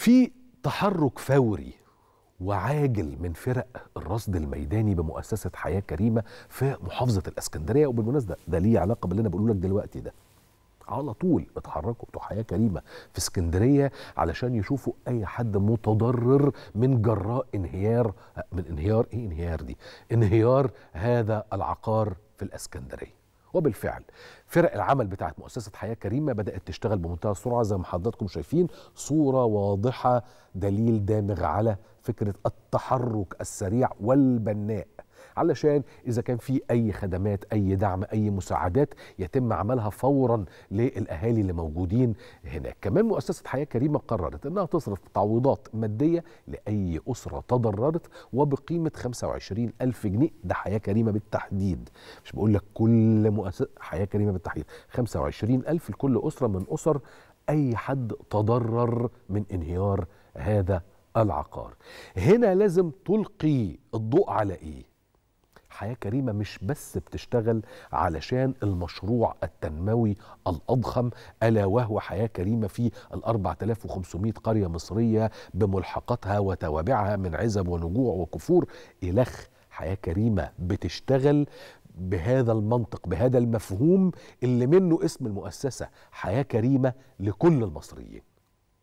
في تحرك فوري وعاجل من فرق الرصد الميداني بمؤسسة حياة كريمة في محافظة الإسكندرية وبالمناسبة ده ليه علاقة باللي أنا بقوله لك دلوقتي ده على طول اتحركوا بتوع حياة كريمة في اسكندرية علشان يشوفوا أي حد متضرر من جراء انهيار من انهيار إيه انهيار دي؟ انهيار هذا العقار في الإسكندرية وبالفعل فرق العمل بتاعت مؤسسة حياة كريمة بدأت تشتغل بمنتهى السرعة زي ما حضراتكم شايفين صورة واضحة دليل دامغ على فكرة التحرك السريع والبناء علشان اذا كان في اي خدمات اي دعم اي مساعدات يتم عملها فورا للاهالي اللي موجودين هناك كمان مؤسسه حياه كريمه قررت انها تصرف تعويضات ماديه لاي اسره تضررت وبقيمه 25 ألف جنيه ده حياه كريمه بالتحديد مش بقول لك كل مؤسسه حياه كريمه بالتحديد 25 ألف لكل اسره من اسر اي حد تضرر من انهيار هذا العقار هنا لازم تلقي الضوء على ايه حياة كريمة مش بس بتشتغل علشان المشروع التنموي الأضخم ألا وهو حياة كريمة في ال 4500 قرية مصرية بملحقاتها وتوابعها من عزب ونجوع وكفور إلخ حياة كريمة بتشتغل بهذا المنطق بهذا المفهوم اللي منه اسم المؤسسة حياة كريمة لكل المصريين